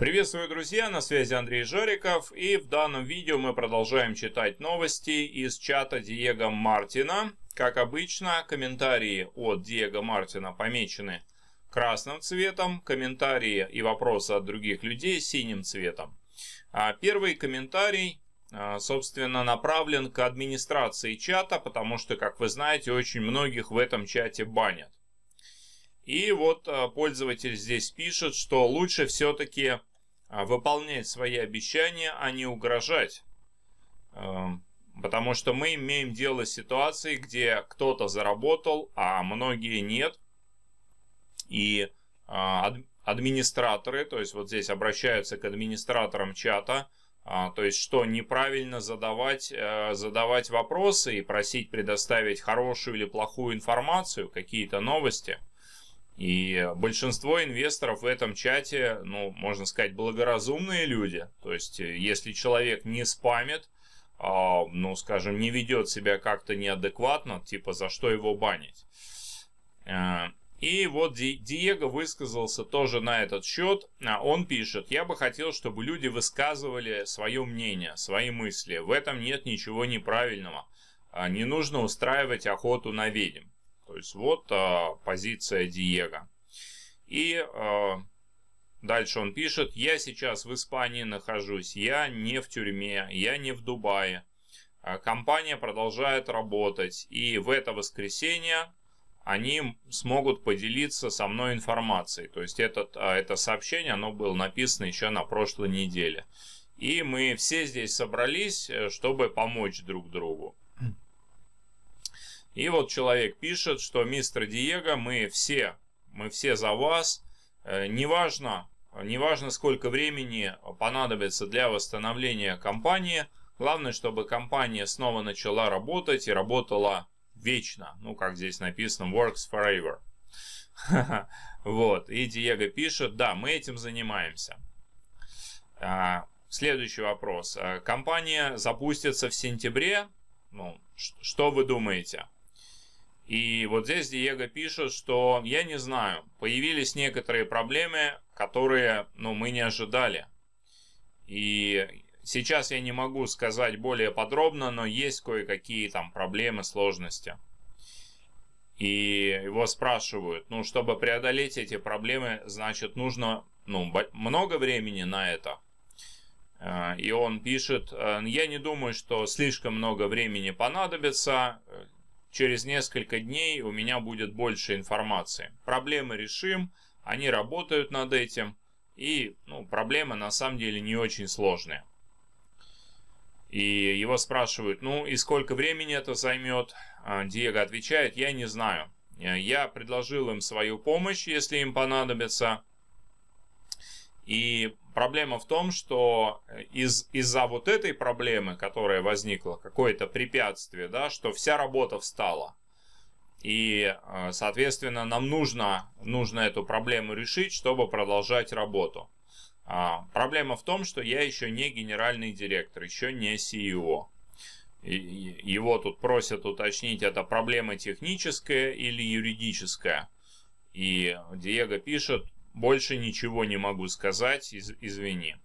Приветствую, друзья! На связи Андрей Жариков и в данном видео мы продолжаем читать новости из чата Диего Мартина. Как обычно, комментарии от Диего Мартина помечены красным цветом, комментарии и вопросы от других людей синим цветом. А первый комментарий, а, собственно, направлен к администрации чата, потому что, как вы знаете, очень многих в этом чате банят. И вот а, пользователь здесь пишет, что лучше все-таки а выполнять свои обещания, а не угрожать. Эм, потому что мы имеем дело с ситуацией, где кто-то заработал, а многие нет. И а, администраторы, то есть вот здесь обращаются к администраторам чата, а, то есть что неправильно задавать, э, задавать вопросы и просить предоставить хорошую или плохую информацию, какие-то новости – и большинство инвесторов в этом чате, ну, можно сказать, благоразумные люди. То есть, э, если человек не спамит, а, ну, скажем, не ведет себя как-то неадекватно, типа, за что его банить. Э, и вот Диего высказался тоже на этот счет. А, он пишет, я бы хотел, чтобы люди высказывали свое мнение, свои мысли. В этом нет ничего неправильного. А, не нужно устраивать охоту на ведьм. То есть вот э, позиция Диего. И э, дальше он пишет, я сейчас в Испании нахожусь, я не в тюрьме, я не в Дубае. А, компания продолжает работать, и в это воскресенье они смогут поделиться со мной информацией. То есть этот, это сообщение, оно было написано еще на прошлой неделе. И мы все здесь собрались, э, чтобы помочь друг другу. И вот человек пишет, что мистер Диего, мы все, мы все за вас. Э, неважно, неважно сколько времени понадобится для восстановления компании. Главное, чтобы компания снова начала работать и работала вечно. Ну, как здесь написано, works forever. Вот. И Диего пишет, да, мы этим занимаемся. А, следующий вопрос. Э, компания запустится в сентябре. Ну, что вы думаете? И вот здесь Диего пишет, что я не знаю, появились некоторые проблемы, которые ну, мы не ожидали. И сейчас я не могу сказать более подробно, но есть кое-какие там проблемы, сложности. И его спрашивают, ну, чтобы преодолеть эти проблемы, значит, нужно ну, много времени на это. Э, и он пишет, «Э, я не думаю, что слишком много времени понадобится, Через несколько дней у меня будет больше информации. Проблемы решим, они работают над этим, и ну, проблема на самом деле не очень сложная. И его спрашивают, ну и сколько времени это займет? А Диего отвечает, я не знаю. Я предложил им свою помощь, если им понадобится. И Проблема в том, что э, из, из-за вот этой проблемы, которая возникла, какое-то препятствие, да, что вся работа встала. И, э, соответственно, нам нужно, нужно эту проблему решить, чтобы продолжать работу. А, проблема в том, что я еще не генеральный директор, еще не CEO. И, его тут просят уточнить, это проблема техническая или юридическая. И Диего пишет, больше ничего не могу сказать, из извини.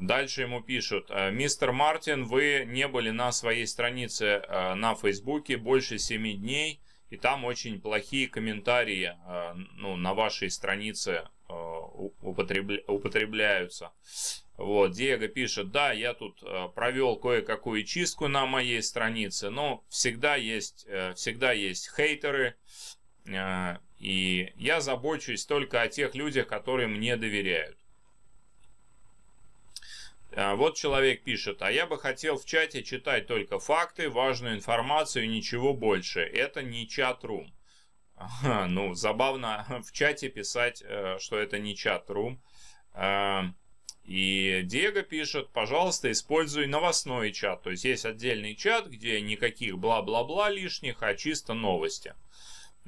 Дальше ему пишут, «Э, мистер Мартин, вы не были на своей странице э, на Фейсбуке больше 7 дней, и там очень плохие комментарии э, ну, на вашей странице употребля употребляются. Вот, Диего пишет, да, я тут провел кое-какую чистку на моей странице, но всегда есть, всегда есть хейтеры, Э, и я забочусь только о тех людях, которые мне доверяют. Э, вот человек пишет, а я бы хотел в чате читать только факты, важную информацию и ничего больше. Это не чат-рум. Ну, забавно в чате писать, э, что это не чат-рум. И Диего пишет, пожалуйста, используй новостной чат. То есть есть отдельный чат, где никаких бла-бла-бла лишних, а чисто новости.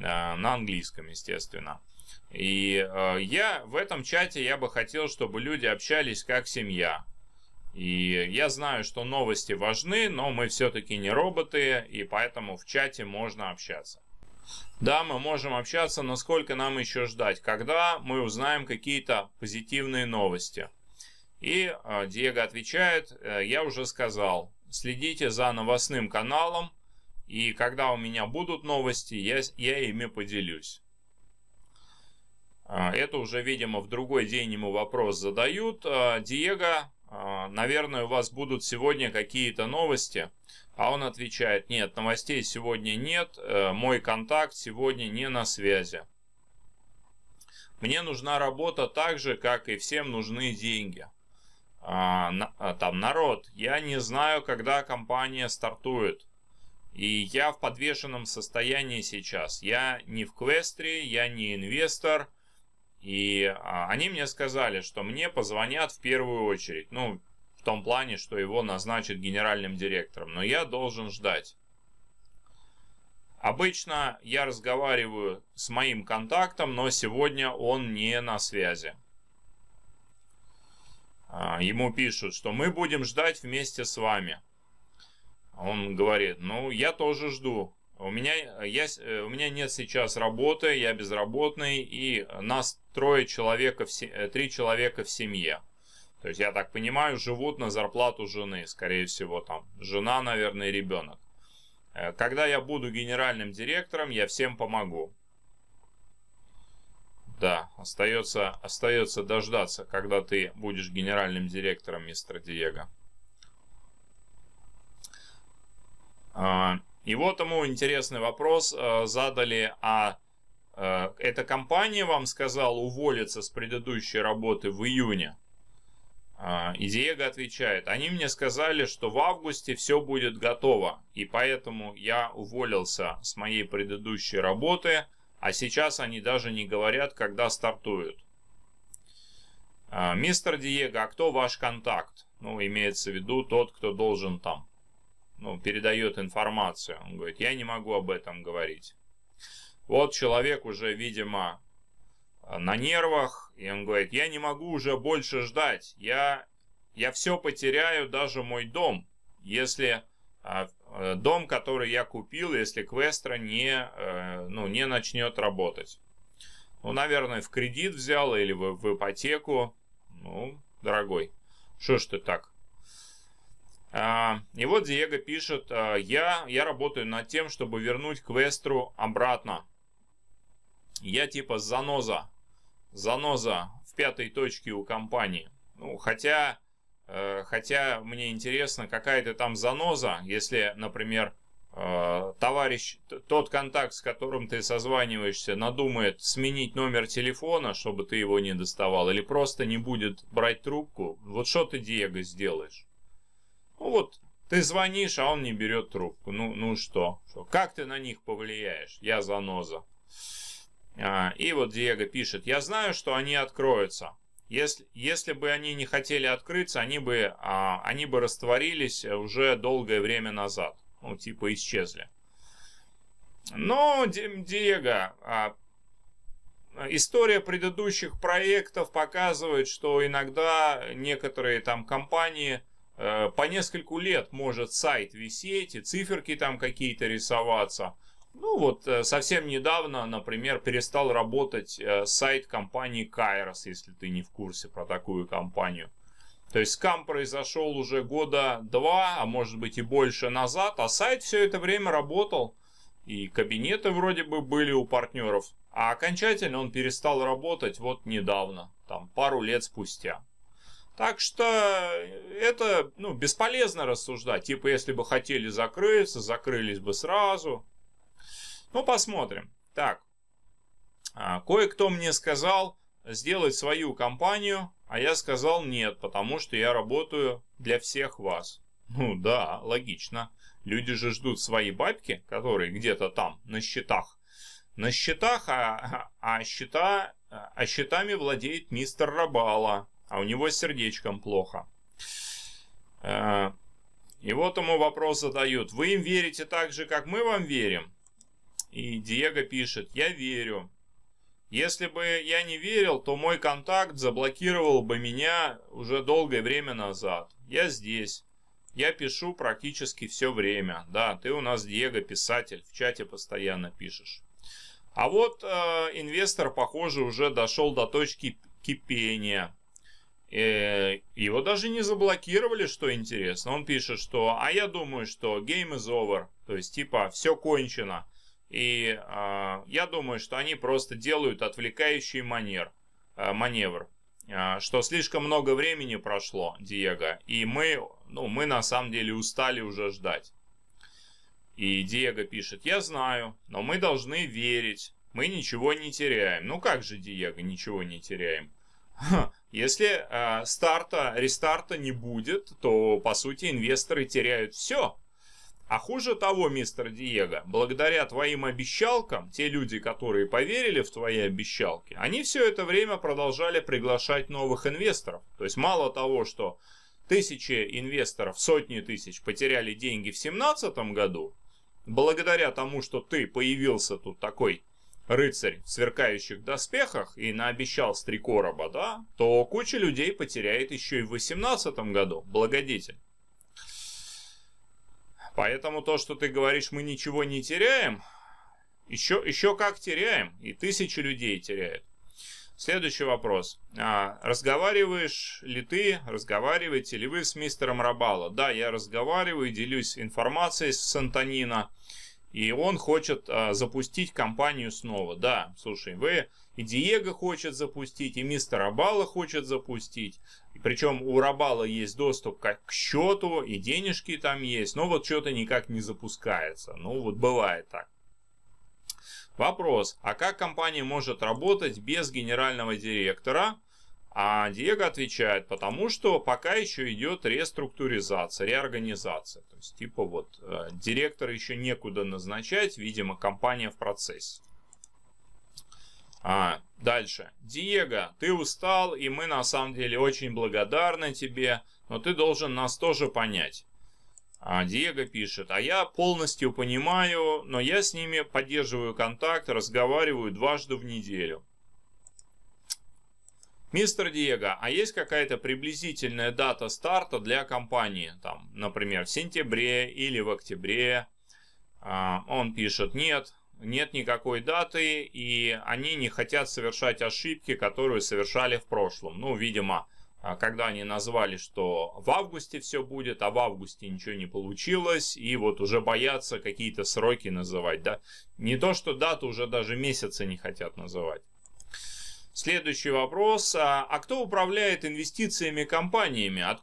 Э, на английском, естественно. И э, я в этом чате я бы хотел, чтобы люди общались как семья. И я знаю, что новости важны, но мы все-таки не роботы, и поэтому в чате можно общаться. Да, мы можем общаться, Насколько нам еще ждать, когда мы узнаем какие-то позитивные новости. И э, Диего отвечает, я уже сказал, следите за новостным каналом, и когда у меня будут новости, я, я ими поделюсь. А, это уже, видимо, в другой день ему вопрос задают. А, Диего, а, наверное, у вас будут сегодня какие-то новости. А он отвечает, нет, новостей сегодня нет, э, мой контакт сегодня не на связи. Мне нужна работа так же, как и всем нужны деньги. Там народ, я не знаю, когда компания стартует. И я в подвешенном состоянии сейчас. Я не в квестре, я не инвестор. И а, они мне сказали, что мне позвонят в первую очередь. Ну, в том плане, что его назначат генеральным директором. Но я должен ждать. Обычно я разговариваю с моим контактом, но сегодня он не на связи. А, ему пишут, что мы будем ждать вместе с вами. Он говорит, ну, я тоже жду. У меня, я, э, у меня нет сейчас работы, я безработный, и нас трое человека, в, э, три человека в семье. То есть, я так понимаю, живут на зарплату жены, скорее всего, там, жена, наверное, и ребенок. Э, когда я буду генеральным директором, я всем помогу. Да, остается, остается дождаться, когда ты будешь генеральным директором, мистер Диего. А, и вот ему интересный вопрос а, задали, а, а эта компания вам сказала уволиться с предыдущей работы в июне? И Диего отвечает, они мне сказали, что в августе все будет готово, и поэтому я уволился с моей предыдущей работы, а сейчас они даже не говорят, когда стартуют. Мистер Диего, а кто ваш контакт? Ну, имеется в виду тот, кто должен там ну, передает информацию. Он говорит, я не могу об этом говорить. Вот человек уже, видимо, на нервах, и он говорит, я не могу уже больше ждать, я, я все потеряю, даже мой дом, если а, э, дом, который я купил, если квестра не, э, ну, не начнет работать. Ну, наверное, в кредит взял или в, в ипотеку. Ну, дорогой, что ж ты так? А, и вот Диего пишет, а, я, я работаю над тем, чтобы вернуть квестру обратно. Я типа заноза. Заноза в пятой точке у компании. Ну, хотя, э, хотя мне интересно, какая-то там заноза, если, например, э, товарищ, тот контакт, с которым ты созваниваешься, надумает сменить номер телефона, чтобы ты его не доставал, или просто не будет брать трубку, вот что ты, Диего, сделаешь? Ну вот ты звонишь, а он не берет трубку. Ну, ну что? что? Как ты на них повлияешь? Я заноза. А, и вот Диего пишет, я знаю, что они откроются. Если, если бы они не хотели открыться, они бы, а, они бы растворились э, уже долгое время назад. Ну, типа исчезли. Но, Ди, Диего, а, история предыдущих проектов показывает, что иногда некоторые там компании – Э, по нескольку лет может сайт висеть и циферки там какие-то рисоваться. Ну вот э, совсем недавно, например, перестал работать э, сайт компании Kairos, если ты не в курсе про такую компанию. То есть скам произошел уже года два, а может быть и больше назад, а сайт все это время работал. И кабинеты вроде бы были у партнеров. А окончательно он перестал работать вот недавно, там пару лет спустя. Так что э, это ну, бесполезно рассуждать. Типа, если бы хотели закрыться, закрылись бы сразу. Ну, посмотрим. Так, а, кое-кто мне сказал сделать свою компанию, а я сказал нет, потому что я работаю для всех вас. Ну да, логично. Люди же ждут свои бабки, которые где-то там, на счетах. На счетах, а, а, а счета, а счетами владеет мистер Рабала, а у него с сердечком плохо. Э, и вот ему вопрос задают. Вы им верите так же, как мы вам верим? И Диего пишет, я верю. Если бы я не верил, то мой контакт заблокировал бы меня уже долгое время назад. Я здесь. Я пишу практически все время. Да, ты у нас, Диего, писатель. В чате постоянно пишешь. А вот э, инвестор, похоже, уже дошел до точки кипения. Э, его даже не заблокировали, что интересно. Он пишет, что «А я думаю, что game is over», то есть типа «все кончено». И э, я думаю, что они просто делают отвлекающий манер, э, маневр, э, что слишком много времени прошло, Диего, и мы, ну, мы на самом деле устали уже ждать. И Диего пишет, я знаю, но мы должны верить, мы ничего не теряем. Ну как же, Диего, ничего не теряем? Ха, если э, старта, рестарта не будет, то, по сути, инвесторы теряют все. А хуже того, мистер Диего, благодаря твоим обещалкам, те люди, которые поверили в твои обещалки, они все это время продолжали приглашать новых инвесторов. То есть мало того, что тысячи инвесторов, сотни тысяч потеряли деньги в 2017 году, благодаря тому, что ты появился тут такой рыцарь в сверкающих доспехах и наобещал с три короба, да, то куча людей потеряет еще и в 18 году благодетель. Поэтому то, что ты говоришь, мы ничего не теряем, еще, еще как теряем, и тысячи людей теряют. Следующий вопрос. А, разговариваешь ли ты, разговариваете ли вы с мистером Рабало? Да, я разговариваю, делюсь информацией с Антонина. И он хочет а, запустить компанию снова. Да, слушай, вы и Диего хочет запустить, и мистер Рабала хочет запустить. Причем у Рабала есть доступ как к счету, и денежки там есть, но вот что-то никак не запускается. Ну вот бывает так. Вопрос, а как компания может работать без генерального директора, а Диего отвечает, потому что пока еще идет реструктуризация, реорганизация. То есть, типа вот, э, директора еще некуда назначать, видимо, компания в процессе. А, дальше. Диего, ты устал, и мы на самом деле очень благодарны тебе, но ты должен нас тоже понять. А Диего пишет, а я полностью понимаю, но я с ними поддерживаю контакт, разговариваю дважды в неделю. Мистер Диего, а есть какая-то приблизительная дата старта для компании? Там, например, в сентябре или в октябре? А, он пишет, нет, нет никакой даты, и они не хотят совершать ошибки, которые совершали в прошлом. Ну, видимо, а, когда они назвали, что в августе все будет, а в августе ничего не получилось, и вот уже боятся какие-то сроки называть, да. Не то, что дату уже даже месяца не хотят называть. Следующий вопрос. А, а кто управляет инвестициями компаниями? От,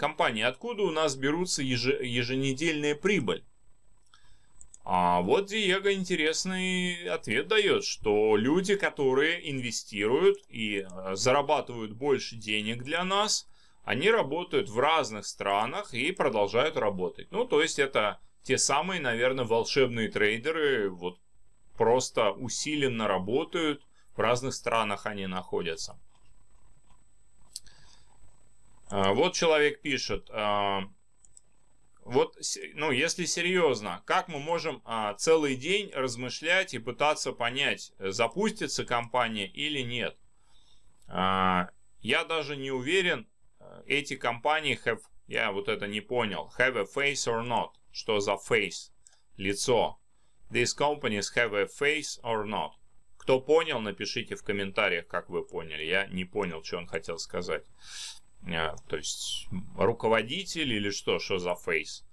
компании, откуда у нас берутся еженедельная прибыль? А вот Диего интересный ответ дает, что люди, которые инвестируют и а, зарабатывают больше денег для нас, они работают в разных странах и продолжают работать. Ну, то есть это те самые, наверное, волшебные трейдеры, вот просто усиленно работают, в разных странах они находятся. А, вот человек пишет, а, вот, ну, если серьезно, как мы можем а, целый день размышлять и пытаться понять, запустится компания или нет? я даже не уверен, э, эти компании have, я вот это не понял, have a face or not, что за face, лицо. These companies have a face or not. Кто понял, напишите в комментариях, как вы поняли. Я не понял, что он хотел сказать. А, то есть руководитель или что, что за фейс.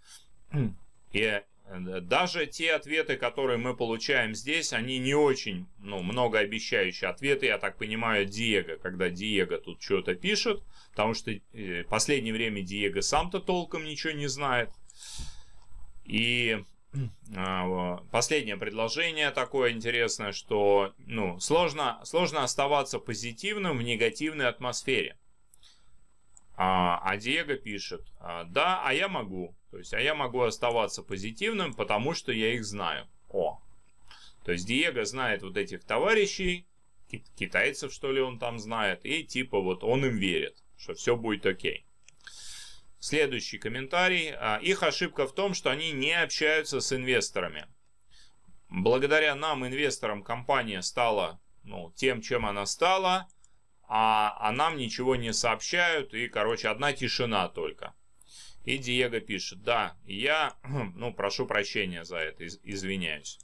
И э, даже те ответы, которые мы получаем здесь, они не очень ну, многообещающие ответы, я так понимаю, Диего, когда Диего тут что-то пишет, потому что э, в последнее время Диего сам-то толком ничего не знает. И а, Последнее предложение такое интересное, что ну, сложно, сложно оставаться позитивным в негативной атмосфере. А, а Диего пишет, а, да, а я могу. То есть, а я могу оставаться позитивным, потому что я их знаю. О, то есть Диего знает вот этих товарищей, китайцев, что ли, он там знает, и типа вот он им верит, что все будет окей. Следующий комментарий. А, их ошибка в том, что они не общаются с инвесторами. Благодаря нам, инвесторам, компания стала ну, тем, чем она стала, а, а нам ничего не сообщают, и, короче, одна тишина только. И Диего пишет, да, я, ну, прошу прощения за это, извиняюсь.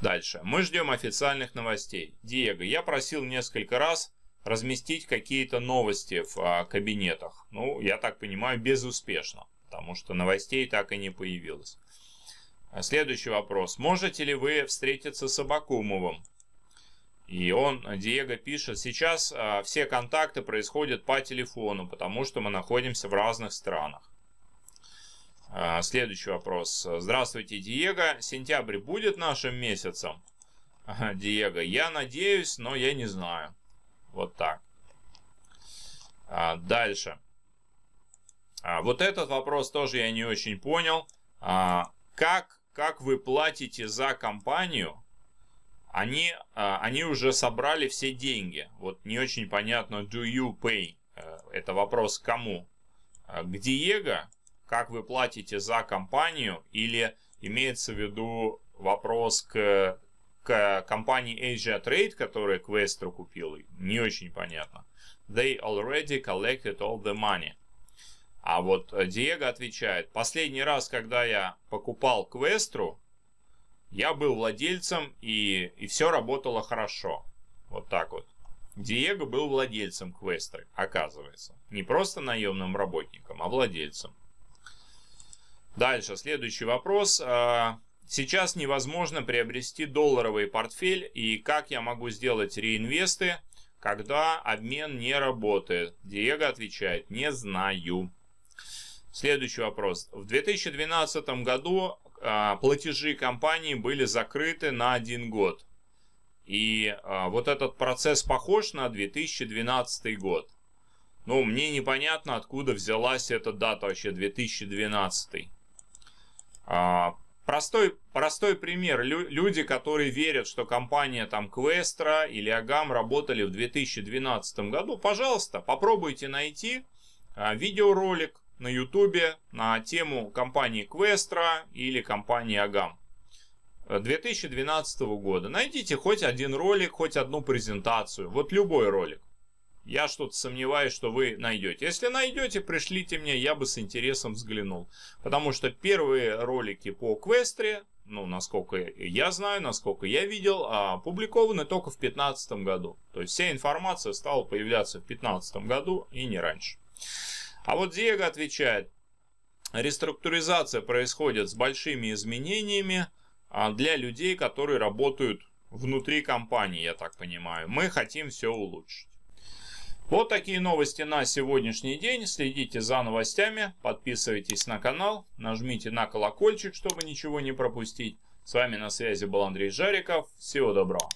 Дальше. Мы ждем официальных новостей. Диего, я просил несколько раз разместить какие-то новости в а, кабинетах. Ну, я так понимаю, безуспешно, потому что новостей так и не появилось. А следующий вопрос. Можете ли вы встретиться с Абакумовым? И он, Диего, пишет, сейчас а, все контакты происходят по телефону, потому что мы находимся в разных странах. А, следующий вопрос. Здравствуйте, Диего. Сентябрь будет нашим месяцем? Диего, я надеюсь, но я не знаю. Вот так. А, дальше. А, вот этот вопрос тоже я не очень понял. А, как, как вы платите за компанию? Они, а, они уже собрали все деньги. Вот не очень понятно, do you pay? Э, это вопрос кому? А, к Диего, как вы платите за компанию? Или имеется в виду вопрос к к компании Asia Trade, которая Questro купил, не очень понятно. They already collected all the money. А вот э, Диего отвечает, последний раз, когда я покупал Квестру, я был владельцем и, и все работало хорошо. Вот так вот. Диего был владельцем Квестры, оказывается. Не просто наемным работником, а владельцем. Дальше, следующий вопрос. А, Сейчас невозможно приобрести долларовый портфель и как я могу сделать реинвесты, когда обмен не работает. Диего отвечает, не знаю. Следующий вопрос. В 2012 году а, платежи компании были закрыты на один год. И а, вот этот процесс похож на 2012 год. Ну, мне непонятно, откуда взялась эта дата вообще 2012. А, Простой, простой пример. Лю люди, которые верят, что компания там Квестра или Агам работали в 2012 году, пожалуйста, попробуйте найти а, видеоролик на Ютубе на тему компании Квестра или компании Агам 2012 э, года. Найдите хоть один ролик, хоть одну презентацию, вот любой ролик. Я что-то сомневаюсь, что вы найдете. Если найдете, пришлите мне, я бы с интересом взглянул. Потому что первые ролики по Квестре, ну, насколько я знаю, насколько я видел, опубликованы только в 2015 году. То есть вся информация стала появляться в 2015 году и не раньше. А вот Диего отвечает, реструктуризация происходит с большими изменениями а, для людей, которые работают внутри компании, я так понимаю. Мы хотим все улучшить. Вот такие новости на сегодняшний день. Следите за новостями, подписывайтесь на канал, нажмите на колокольчик, чтобы ничего не пропустить. С вами на связи был Андрей Жариков. Всего доброго.